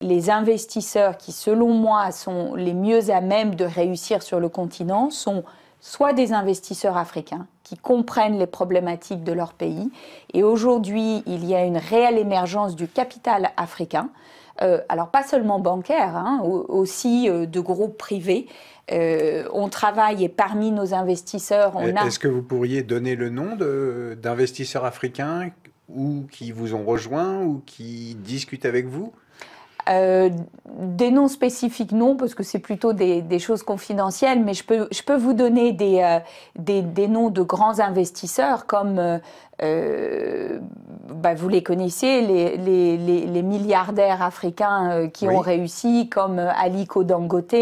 Les investisseurs qui, selon moi, sont les mieux à même de réussir sur le continent sont soit des investisseurs africains qui comprennent les problématiques de leur pays. Et aujourd'hui, il y a une réelle émergence du capital africain. Euh, alors pas seulement bancaire, hein, aussi euh, de groupes privés. Euh, on travaille et parmi nos investisseurs, on a... Est-ce que vous pourriez donner le nom d'investisseurs africains ou qui vous ont rejoint ou qui discutent avec vous euh, des noms spécifiques, non, parce que c'est plutôt des, choses confidentielles, mais je peux, je peux vous donner des, euh, noms de grands investisseurs comme, euh, bah, vous les connaissez, les, les, les, milliardaires africains qui ont réussi, comme Ali Kodangote.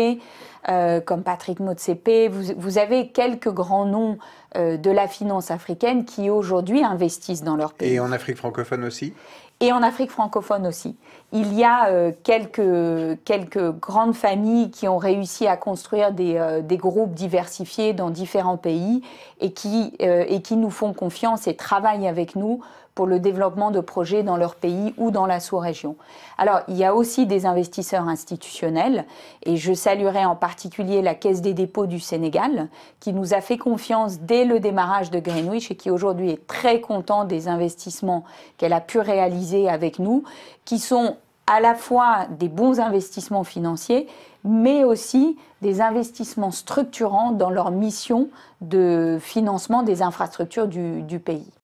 Euh, comme Patrick Motsepe. Vous, vous, avez quelques grands noms euh, de la finance africaine qui aujourd'hui investissent dans leur pays. Et en Afrique francophone aussi et en Afrique francophone aussi. Il y a euh, quelques, quelques grandes familles qui ont réussi à construire des, des groupes diversifiés dans différents pays et qui, et qui nous font confiance et travaillent avec nous pour le développement de projets dans leur pays ou dans la sous-région. Alors, il y a aussi des investisseurs institutionnels et je saluerai en particulier particulier la Caisse des dépôts du Sénégal, qui nous a fait confiance dès le démarrage de Greenwich et qui aujourd'hui est très content des investissements qu'elle a pu réaliser avec nous, qui sont à la fois des bons investissements financiers, mais aussi des investissements structurants dans leur mission de financement des infrastructures du pays.